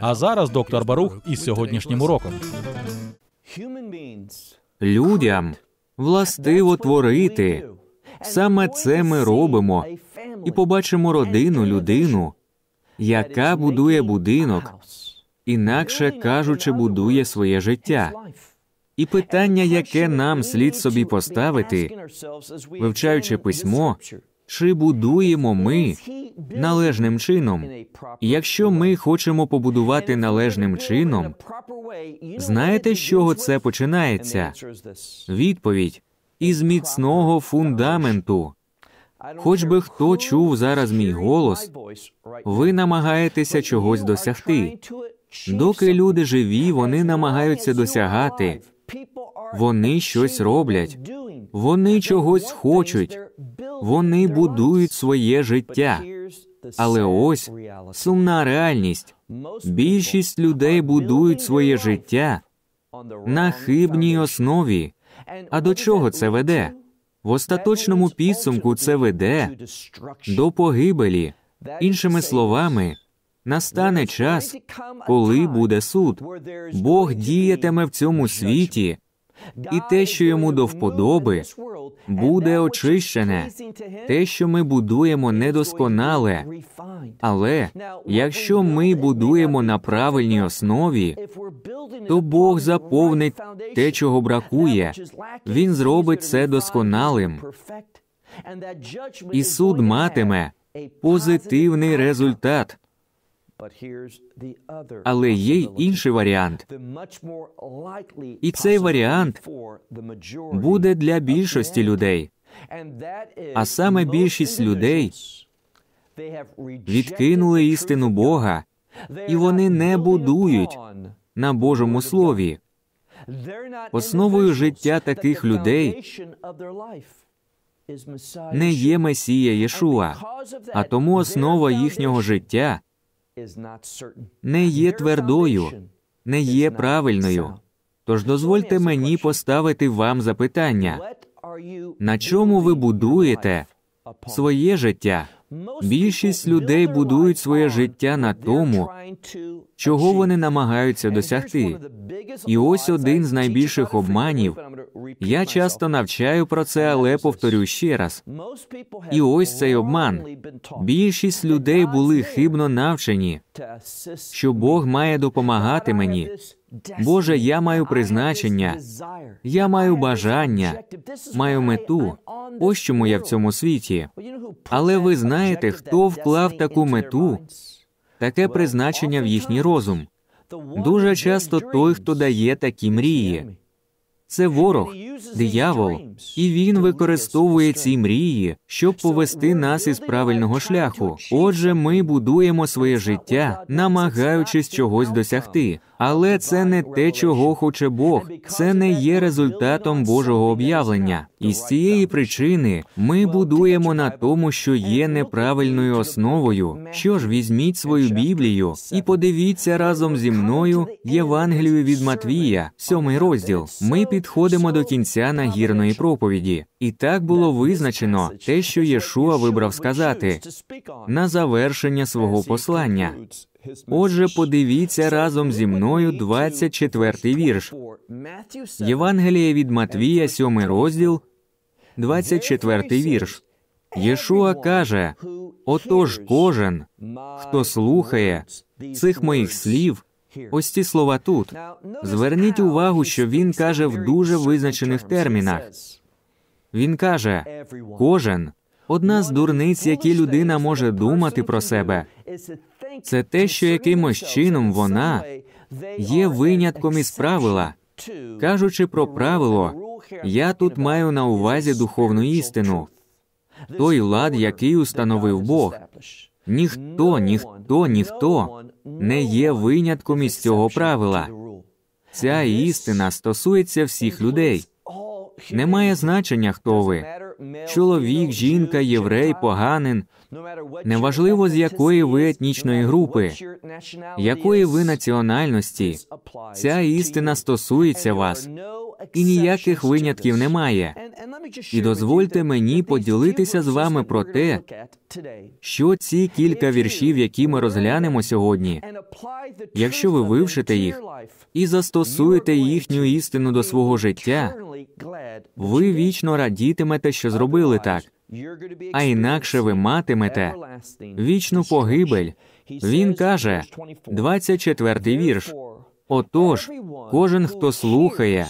А зараз доктор Барух із сьогоднішнім уроком. Людям властиво творити. Саме це ми робимо і побачимо родину, людину, яка будує будинок, інакше кажучи, будує своє життя. І питання, яке нам слід собі поставити, вивчаючи письмо, чи будуємо ми належним чином? Якщо ми хочемо побудувати належним чином, знаєте, з чого це починається? Відповідь із міцного фундаменту. Хоч би хто чув зараз мій голос, ви намагаєтеся чогось досягти. Доки люди живі, вони намагаються досягати, вони щось роблять. Вони чогось хочуть, вони будують своє життя. Але ось сумна реальність. Більшість людей будують своє життя на хибній основі. А до чого це веде? В остаточному підсумку це веде до погибелі. Іншими словами, настане час, коли буде суд. Бог діятиме в цьому світі і те, що йому до вподоби, буде очищене. Те, що ми будуємо, недосконале, але якщо ми будуємо на правильній основі, то Бог заповнить те, чого бракує. Він зробить це досконалим. І суд матиме позитивний результат. Але є й інший варіант. І цей варіант буде для більшості людей. А саме більшість людей відкинули істину Бога, і вони не будують на Божому слові. Основою життя таких людей не є Месія Єшуа, а тому основа їхнього життя не є твердою, не є правильною. Тож дозвольте мені поставити вам запитання на чому ви будуєте своє життя? Більшість людей будують своє життя на тому, чого вони намагаються досягти. І ось один з найбільших обманів. Я часто навчаю про це, але повторю ще раз. І ось цей обман. Більшість людей були хибно навчені, що Бог має допомагати мені. Боже, я маю призначення, я маю бажання, маю мету. Ось чому я в цьому світі. Але ви знаєте, хто вклав таку мету, таке призначення в їхній розум. Дуже часто той, хто дає такі мрії. Це ворог, диявол, і він використовує ці мрії, щоб повести нас із правильного шляху. Отже, ми будуємо своє життя, намагаючись чогось досягти. Але це не те, чого хоче Бог, це не є результатом Божого об'явлення. І з цієї причини ми будуємо на тому, що є неправильною основою. Що ж, візьміть свою Біблію і подивіться разом зі мною Євангелію від Матвія, сьомий розділ. Ми підходимо до кінця кінця нагірної проповіді, і так було визначено те, що Єшуа вибрав сказати на завершення свого послання. Отже, подивіться разом зі мною 24-й вірш. Євангелія від Матвія, 7 розділ, 24-й вірш. Єшуа каже: отож, кожен, хто слухає цих моїх слів Ось ці слова тут. Зверніть увагу, що він каже в дуже визначених термінах. Він каже: кожен одна з дурниць, які людина може думати про себе. Це те, що якимось чином вона є винятком із правила. Кажучи про правило, я тут маю на увазі духовну істину, той лад, який установив Бог. Ніхто, ніхто, ніхто не є винятком із цього правила. Ця істина стосується всіх людей. Немає значення, хто ви чоловік, жінка, єврей, поганин. Неважливо, з якої ви етнічної групи, якої ви національності. Ця істина стосується вас, і ніяких винятків немає і дозвольте мені поділитися з вами про те, що ці кілька віршів, які ми розглянемо сьогодні, якщо ви вивчите їх і застосуєте їхню істину до свого життя, ви вічно радітимете, що зробили так, а інакше ви матимете вічну погибель. Він каже 24-й вірш. Отож, кожен, хто слухає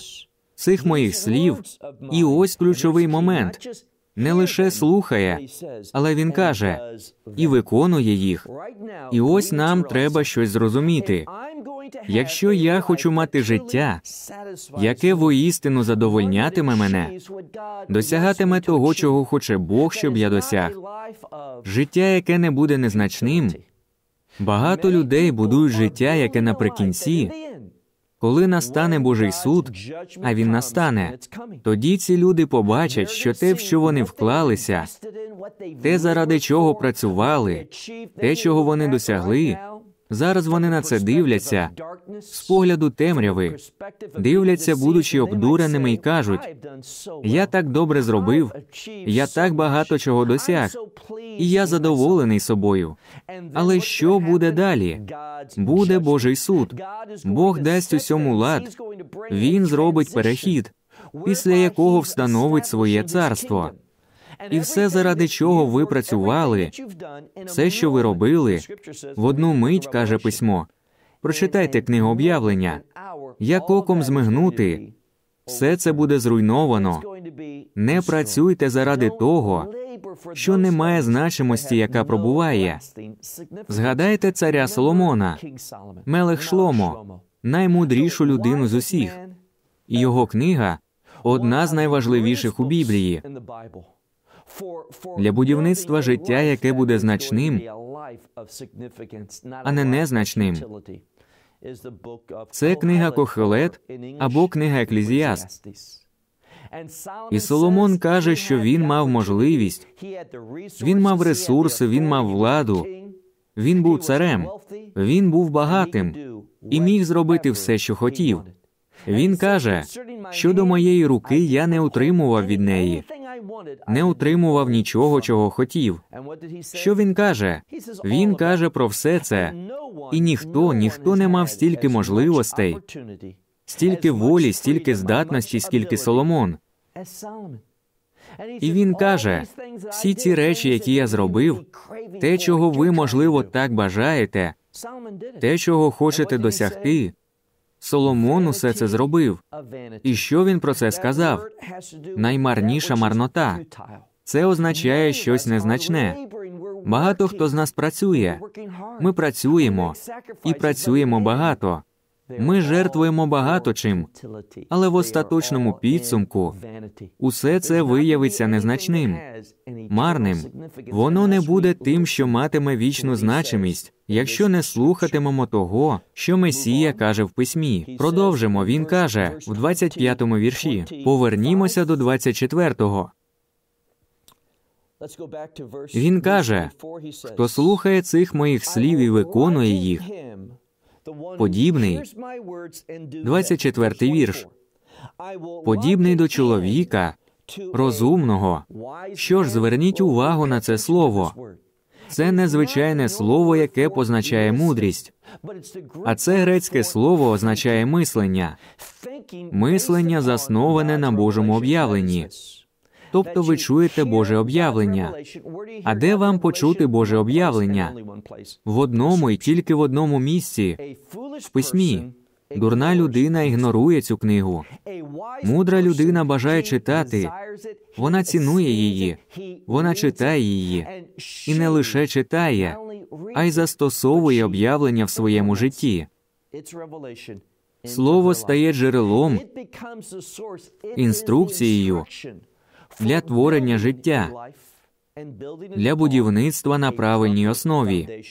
цих моїх слів, і ось ключовий момент не лише слухає, але він каже і виконує їх. І ось нам треба щось зрозуміти. Якщо я хочу мати життя, яке воістину задовольнятиме мене, досягатиме того, чого хоче Бог, щоб я досяг, життя, яке не буде незначним. Багато людей будують життя, яке наприкінці коли настане Божий суд, а він настане, тоді ці люди побачать, що те, в що вони вклалися, те, заради чого працювали, те, чого вони досягли, Зараз вони на це дивляться з погляду темряви, дивляться, будучи обдуреними, і кажуть: я так добре зробив, я так багато чого досяг, і я задоволений собою. Але що буде далі? Буде Божий суд. Бог дасть усьому лад. Він зробить перехід, після якого встановить своє царство і все, заради чого ви працювали, все, що ви робили, в одну мить каже письмо. Прочитайте книгу об'явлення, як оком змигнути, все це буде зруйновано. Не працюйте заради того, що не має значимості, яка пробуває. Згадайте царя Соломона, Мелех Шломо, наймудрішу людину з усіх. І його книга одна з найважливіших у Біблії для будівництва життя, яке буде значним, а не незначним. Це книга Кохелет або книга Еклізіаст. І Соломон каже, що він мав можливість, він мав ресурси, він мав владу, він був царем, він був багатим і міг зробити все, що хотів. Він каже, що до моєї руки я не утримував від неї, не отримував нічого, чого хотів. Що він каже? Він каже про все це. І ніхто, ніхто не мав стільки можливостей, стільки волі, стільки здатності, скільки Соломон. І він каже: всі ці речі, які я зробив, те, чого ви, можливо, так бажаєте, те, чого хочете досягти. Соломон усе це зробив. І що він про це сказав? Наймарніша марнота. Це означає щось незначне. Багато хто з нас працює. Ми працюємо і працюємо багато. Ми жертвуємо багато чим, але в остаточному підсумку усе це виявиться незначним, марним. Воно не буде тим, що матиме вічну значимість, якщо не слухатимемо того, що Месія каже в письмі. Продовжимо. Він каже в 25-му вірші. Повернімося до 24-го. Він каже: хто слухає цих моїх слів і виконує їх подібний, 24-й вірш, подібний до чоловіка, розумного. Що ж, зверніть увагу на це слово. Це незвичайне слово, яке позначає мудрість, а це грецьке слово означає мислення, мислення засноване на Божому об'явленні. Тобто ви чуєте Боже об'явлення. А де вам почути Боже об'явлення? В одному і тільки в одному місці в письмі. Дурна людина ігнорує цю книгу. Мудра людина бажає читати. Вона цінує її, вона читає її і не лише читає, а й застосовує об'явлення в своєму житті. Слово стає джерелом інструкцією для творення життя, для будівництва на правильній основі.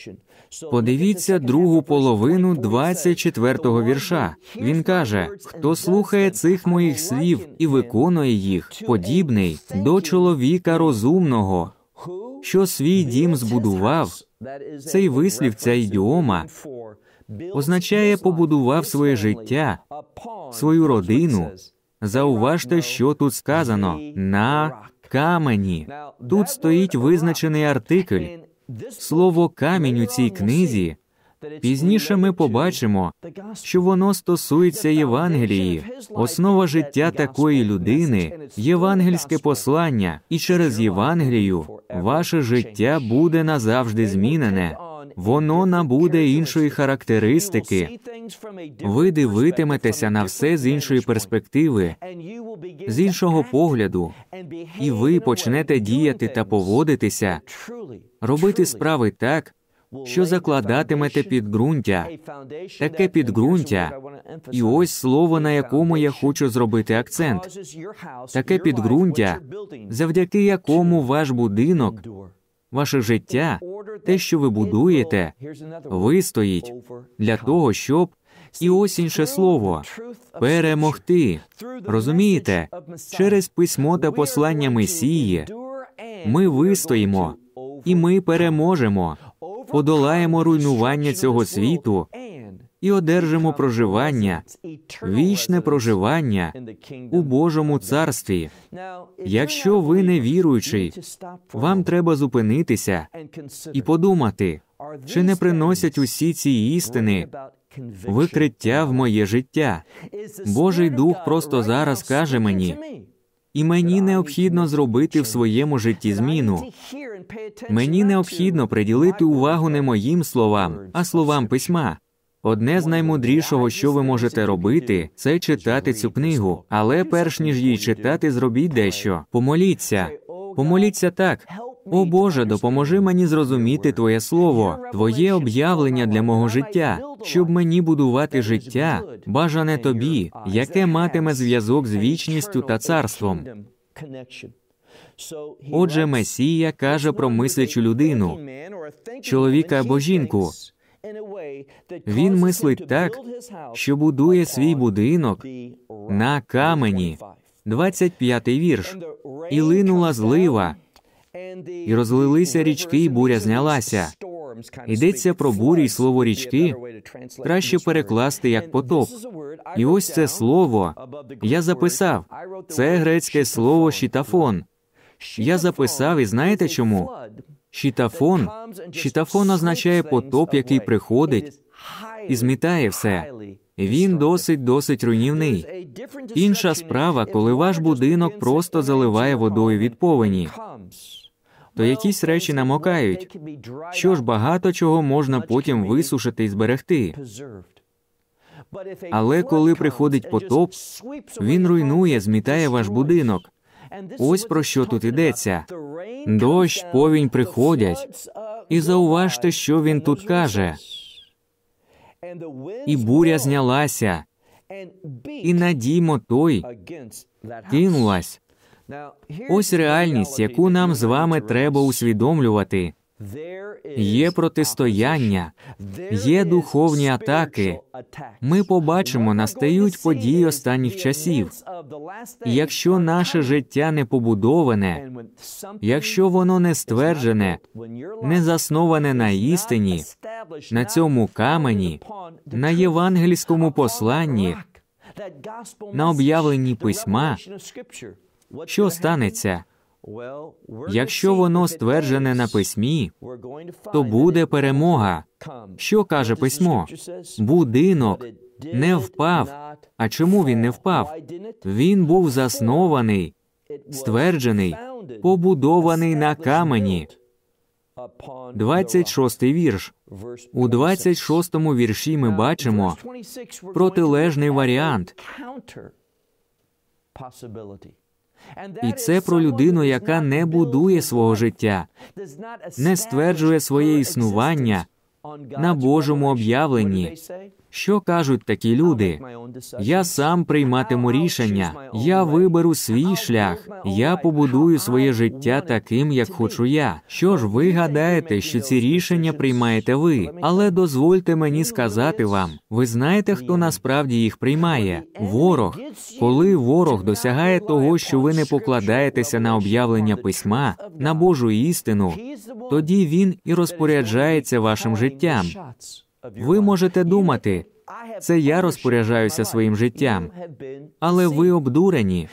Подивіться другу половину 24-го вірша. Він каже: хто слухає цих моїх слів і виконує їх, подібний до чоловіка розумного, що свій дім збудував. Цей вислів, ця ідіома означає побудував своє життя, свою родину Зауважте, що тут сказано на камені. Тут стоїть визначений артикль. Слово камінь у цій книзі. Пізніше ми побачимо, що воно стосується Євангелії, основа життя такої людини, євангельське послання, і через Євангелію ваше життя буде назавжди змінене воно набуде іншої характеристики. Ви дивитиметеся на все з іншої перспективи, з іншого погляду, і ви почнете діяти та поводитися, робити справи так. Що закладатимете підґрунтя, таке підґрунтя, і ось слово, на якому я хочу зробити акцент. Таке підґрунтя, завдяки якому ваш будинок Ваше життя, те, що ви будуєте, вистоїть для того, щоб і ось інше слово перемогти. Розумієте, через письмо та послання Месії ми вистоїмо і ми переможемо, подолаємо руйнування цього світу і одержимо проживання, вічне проживання у Божому царстві. Якщо ви не віруючий, вам треба зупинитися і подумати, чи не приносять усі ці істини викриття в моє життя. Божий дух просто зараз каже мені. І мені необхідно зробити в своєму житті зміну. Мені необхідно приділити увагу не моїм словам, а словам письма. Одне з наймудрішого, що ви можете робити, це читати цю книгу. Але перш ніж її читати, зробіть дещо. Помоліться, помоліться так. О Боже, допоможи мені зрозуміти Твоє Слово, Твоє об'явлення для мого життя, щоб мені будувати життя, бажане тобі, яке матиме зв'язок з вічністю та царством. Отже, Месія каже про мислячу людину, чоловіка або жінку, він мислить так, що будує свій будинок на камені, 25-й вірш, і линула злива, і розлилися річки, і буря знялася. Йдеться про бурі й слово річки краще перекласти як потоп. І ось це слово я записав. Це грецьке слово шітафон. Я записав, і знаєте чому? Щитофон Щитофон означає потоп, який приходить і змітає все. Він досить досить руйнівний. Інша справа, коли ваш будинок просто заливає водою від повені, то якісь речі намокають. Що ж багато чого можна потім висушити і зберегти. Але коли приходить потоп, він руйнує, змітає ваш будинок. Ось про що тут йдеться. Дощ, повінь приходять, і зауважте, що він тут каже. І буря знялася, і надіймо той кинулась. Ось реальність, яку нам з вами треба усвідомлювати. Є протистояння, є духовні атаки. Ми побачимо, настають події останніх часів. Якщо наше життя не побудоване, якщо воно не стверджене, не засноване на істині, на цьому камені, на євангельському посланні, на об'явленні письма, що станеться? Якщо воно стверджене на письмі, то буде перемога. Що каже письмо? Будинок не впав. А чому він не впав? Він був заснований, стверджений, побудований на камені. 26-й вірш. У 26-му вірші ми бачимо протилежний варіант. І це про людину, яка не будує свого життя, не стверджує своє існування на Божому об'явленні. Що кажуть такі люди? Я сам прийматиму рішення, я виберу свій шлях, я побудую своє життя таким, як хочу я. Що ж, ви гадаєте, що ці рішення приймаєте ви, але дозвольте мені сказати вам: ви знаєте, хто насправді їх приймає? Ворог. Коли ворог досягає того, що ви не покладаєтеся на об'явлення письма, на Божу істину, тоді він і розпоряджається вашим життям. Ви можете думати, це я розпоряджаюся своїм життям, але ви обдурені.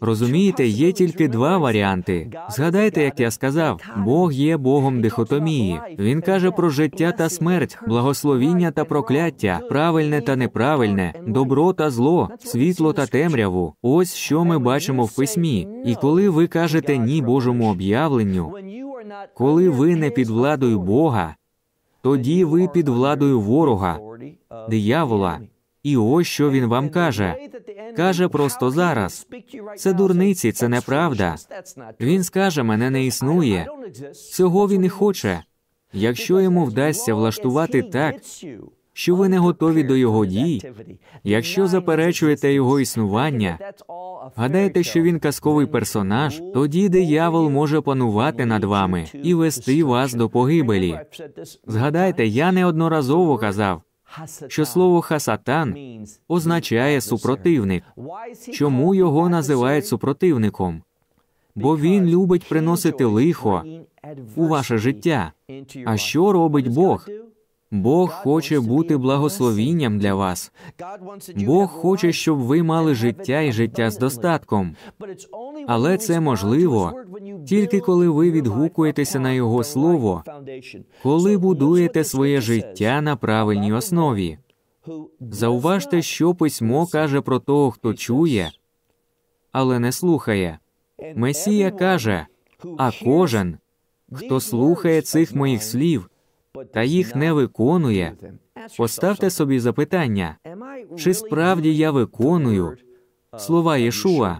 Розумієте, є тільки два варіанти. Згадайте, як я сказав, Бог є Богом дихотомії. Він каже про життя та смерть, благословіння та прокляття, правильне та неправильне, добро та зло, світло та темряву. Ось що ми бачимо в письмі. І коли ви кажете ні Божому об'явленню, коли ви не під владою Бога. Тоді ви під владою ворога, диявола, і ось що він вам каже. Каже просто зараз. Це дурниці, це неправда. Він скаже, мене не існує. Цього він і хоче. Якщо йому вдасться влаштувати так, що ви не готові до його дій. Якщо заперечуєте його існування, гадаєте, що він казковий персонаж, тоді диявол може панувати над вами і вести вас до погибелі. Згадайте, я неодноразово казав. Що слово хасатан означає супротивник. Чому його називають супротивником? Бо він любить приносити лихо у ваше життя. А що робить Бог? Бог хоче бути благословінням для вас. Бог хоче, щоб ви мали життя і життя з достатком. Але це можливо тільки коли ви відгукуєтеся на його слово, коли будуєте своє життя на правильній основі. Зауважте, що письмо каже про того, хто чує, але не слухає. Месія каже: а кожен, хто слухає цих моїх слів та їх не виконує, поставте собі запитання, чи справді я виконую слова Єшуа,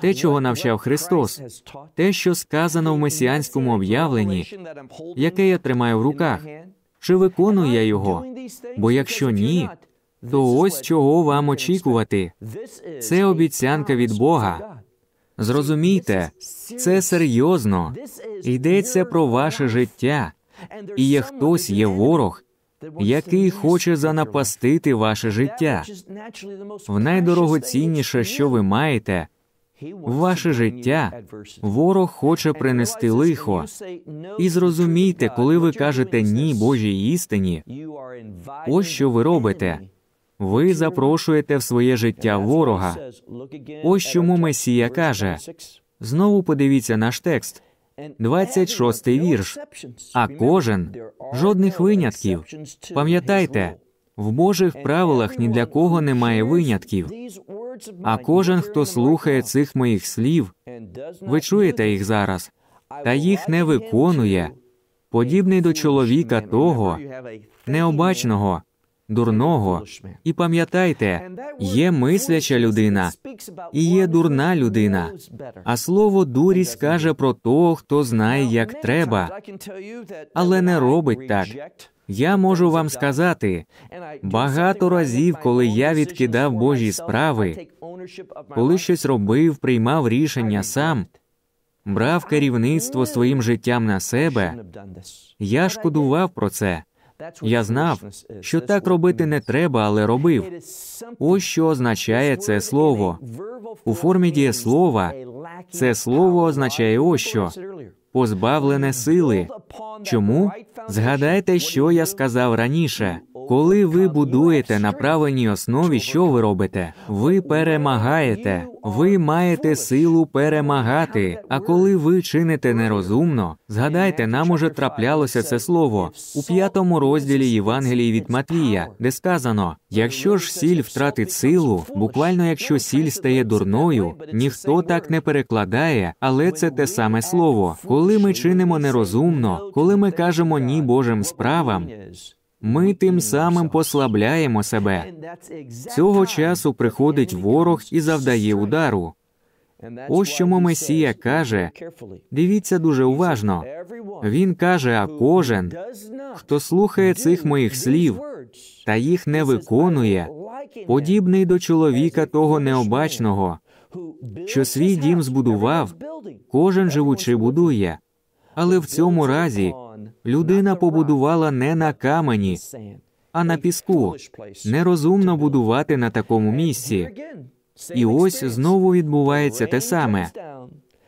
те, чого навчав Христос, те, що сказано в месіанському об'явленні, яке я тримаю в руках, чи виконую я його? Бо якщо ні, то ось чого вам очікувати. Це обіцянка від Бога. Зрозумійте, це серйозно. Йдеться про ваше життя і є хтось, є ворог, який хоче занапастити ваше життя. В найдорогоцінніше, що ви маєте, ваше життя ворог хоче принести лихо. І зрозумійте, коли ви кажете ні Божій істині, ось що ви робите. Ви запрошуєте в своє життя ворога. Ось чому Месія каже знову подивіться наш текст. 26 й вірш. А кожен жодних винятків. Пам'ятайте, в Божих правилах ні для кого немає винятків. А кожен, хто слухає цих моїх слів, ви чуєте їх зараз, та їх не виконує, подібний до чоловіка того необачного, дурного. І пам'ятайте, є мисляча людина і є дурна людина. А слово дурість каже про того, хто знає, як треба, але не робить так. Я можу вам сказати багато разів, коли я відкидав Божі справи, коли щось робив, приймав рішення сам, брав керівництво своїм життям на себе. Я шкодував про це. Я знав, що так робити не треба, але робив. Ось що означає це слово. У формі дієслова це слово означає ось що позбавлене сили. Чому? Згадайте, що я сказав раніше. Коли ви будуєте на правильній основі, що ви робите? Ви перемагаєте, ви маєте силу перемагати. А коли ви чините нерозумно, згадайте, нам уже траплялося це слово у п'ятому розділі Євангелії від Матвія, де сказано: якщо ж сіль втратить силу, буквально якщо сіль стає дурною, ніхто так не перекладає, але це те саме слово. Коли ми чинимо нерозумно, коли ми кажемо ні Божим справам. Ми тим самим послабляємо себе. Цього часу приходить ворог і завдає удару. Ось чому Месія каже: дивіться дуже уважно. Він каже: а кожен, хто слухає цих моїх слів та їх не виконує, подібний до чоловіка того необачного, що свій дім збудував, кожен живучи будує. Але в цьому разі Людина побудувала не на камені, а на піску. Нерозумно будувати на такому місці. І ось знову відбувається те саме.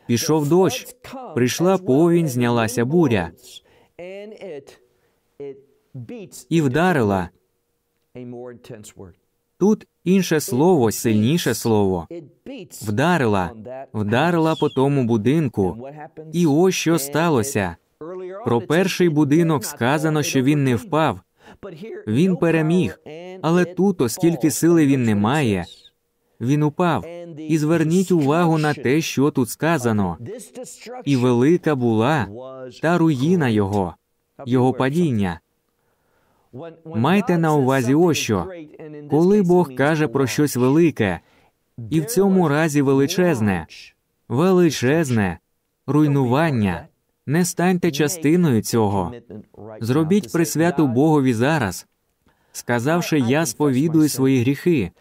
Пішов дощ, прийшла повінь, знялася буря і вдарила. Тут інше слово, сильніше слово. Вдарила, вдарила по тому будинку. І ось що сталося. Про перший будинок сказано, що він не впав, він переміг. Але тут, оскільки сили він не має, він упав. І зверніть увагу на те, що тут сказано. І велика була та руїна його, його падіння. Майте на увазі ось що. Коли Бог каже про щось велике, і в цьому разі величезне, величезне руйнування. Не станьте частиною цього. Зробіть присвяту Богові зараз, сказавши, я сповідую свої гріхи.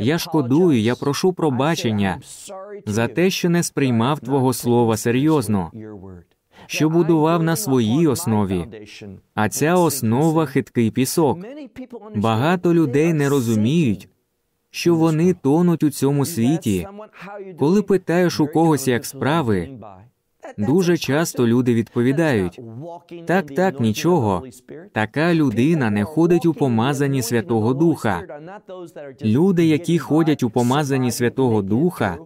Я шкодую, я прошу пробачення за те, що не сприймав Твого слова серйозно, що будував на своїй основі. А ця основа хиткий пісок. Багато людей не розуміють. Що вони тонуть у цьому світі, коли питаєш у когось як справи, Дуже часто люди відповідають так, так, нічого. Така людина не ходить у помазанні Святого Духа. Люди, які ходять у помазанні Святого Духа,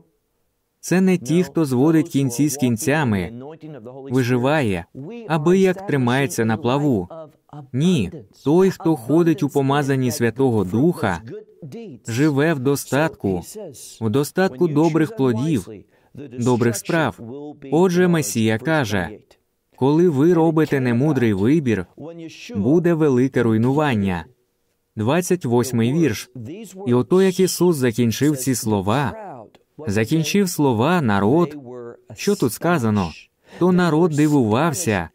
це не ті, хто зводить кінці з кінцями, виживає, аби як тримається на плаву. Ні, той, хто ходить у помазанні Святого Духа, живе в достатку, в достатку добрих плодів добрих справ. Отже, Месія каже: коли ви робите немудрий вибір, буде велике руйнування. 28-й вірш. І ото як Ісус закінчив ці слова, закінчив слова народ. Що тут сказано? То народ дивувався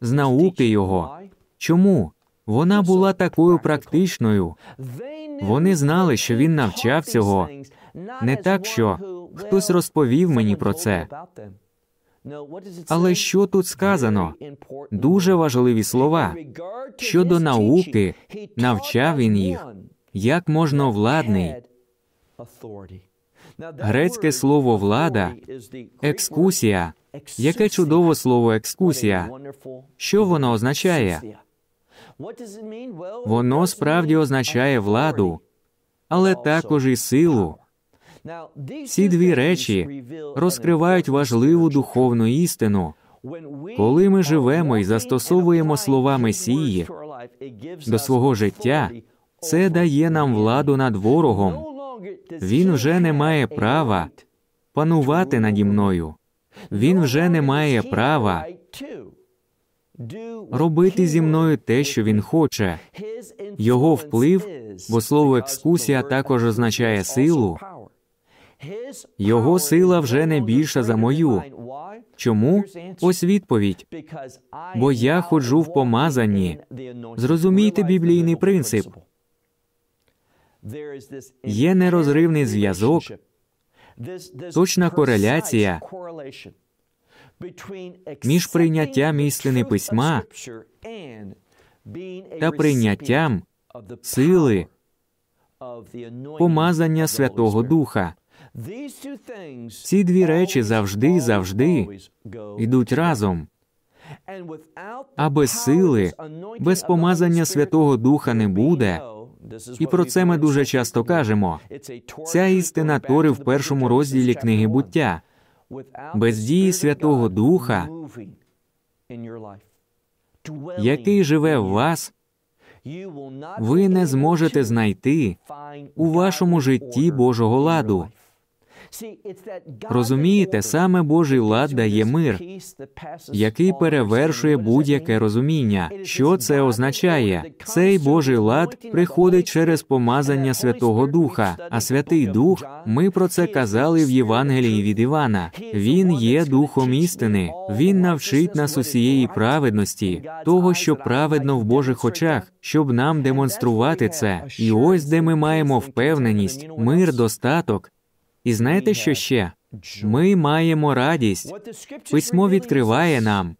з науки його. Чому? Вона була такою практичною. Вони знали, що він навчав цього. Не так, що Хтось розповів мені про це. Але що тут сказано? Дуже важливі слова. Щодо науки, навчав він їх як можна владний. Грецьке слово влада, екскусія. Яке чудове слово екскусія. Що воно означає? Воно справді означає владу, але також і силу. Ці дві речі розкривають важливу духовну істину. Коли ми живемо і застосовуємо слова Месії до свого життя, це дає нам владу над ворогом. Він вже не має права панувати наді мною. Він вже не має права робити зі мною те, що він хоче. Його вплив, бо слово екскусія також означає силу. Його сила вже не більша за мою. Чому? Ось відповідь. Бо я ходжу в помазанні. Зрозумійте біблійний принцип. Є нерозривний зв'язок, точна кореляція між прийняттям істини письма та прийняттям сили помазання Святого Духа. Ці дві речі завжди і завжди йдуть разом. А без сили, без помазання Святого Духа не буде. І про це ми дуже часто кажемо. Ця істина тори в першому розділі книги буття без дії Святого Духа, який живе в вас, ви не зможете знайти у вашому житті Божого ладу. Розумієте, саме Божий лад дає мир, який перевершує будь-яке розуміння. Що це означає? Цей Божий лад приходить через помазання Святого Духа, а Святий Дух, ми про це казали в Євангелії від Івана. Він є духом істини, він навчить нас усієї праведності, того, що праведно в Божих очах, щоб нам демонструвати це. І ось де ми маємо впевненість, мир, достаток, і знаєте, що ще? Ми маємо радість. Письмо відкриває нам.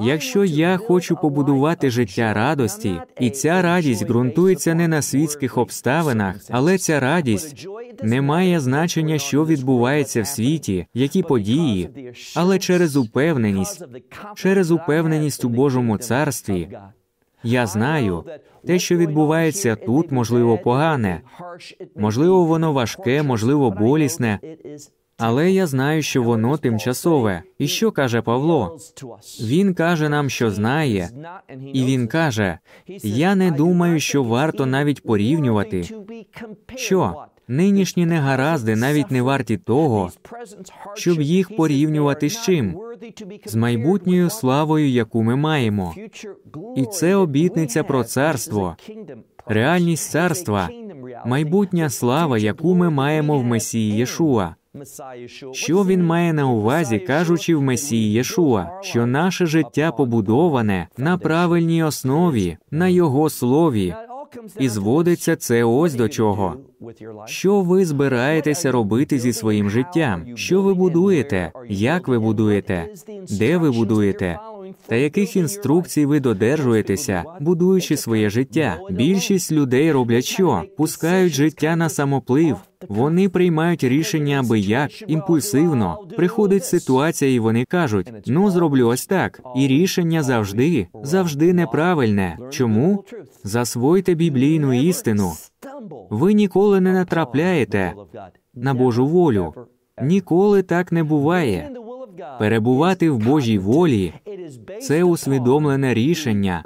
Якщо я хочу побудувати життя радості, і ця радість ґрунтується не на світських обставинах, але ця радість не має значення, що відбувається в світі, які події, але через упевненість, через упевненість у Божому царстві, я знаю, те, що відбувається тут, можливо, погане, можливо, воно важке, можливо, болісне, але я знаю, що воно тимчасове. І що каже Павло? Він каже нам, що знає, і він каже: я не думаю, що варто навіть порівнювати. Що? Нинішні негаразди навіть не варті того, щоб їх порівнювати з чим з майбутньою славою, яку ми маємо. І це обітниця про царство, реальність царства, майбутня слава, яку ми маємо в Месії Єшуа. Що він має на увазі, кажучи в Месії Єшуа, що наше життя побудоване на правильній основі, на його слові, і зводиться це ось до чого. Що ви збираєтеся робити зі своїм життям? Що ви будуєте? Як ви будуєте? Де ви будуєте? та яких інструкцій ви додержуєтеся, будуючи своє життя. Більшість людей роблять що пускають життя на самоплив. Вони приймають рішення, аби як імпульсивно приходить ситуація, і вони кажуть: ну зроблю ось так. І рішення завжди, завжди неправильне. Чому засвойте біблійну істину? Ви ніколи не натрапляєте на Божу волю. Ніколи так не буває. Перебувати в Божій волі це усвідомлене рішення,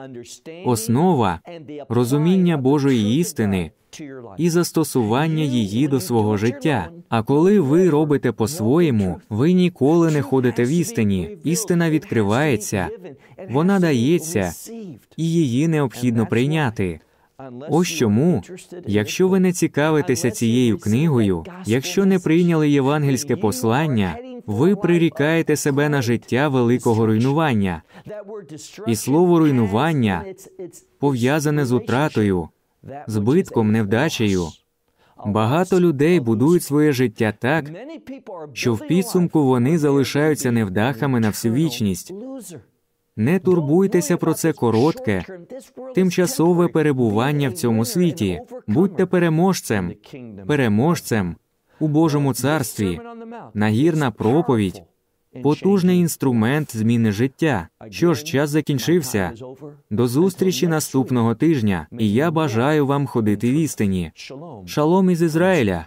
основа розуміння Божої істини і застосування її до свого життя. А коли ви робите по-своєму, ви ніколи не ходите в істині. Істина відкривається, вона дається, і її необхідно прийняти. Ось чому, якщо ви не цікавитеся цією книгою, якщо не прийняли євангельське послання, ви прирікаєте себе на життя великого руйнування. І слово руйнування пов'язане з утратою, збитком, невдачею. Багато людей будують своє життя так, що в підсумку вони залишаються невдахами на всю вічність. Не турбуйтеся про це коротке, тимчасове перебування в цьому світі. Будьте переможцем, переможцем у Божому царстві, нагірна проповідь, потужний інструмент зміни життя. Що ж, час закінчився. До зустрічі наступного тижня, і я бажаю вам ходити в істині. Шалом із Ізраїля.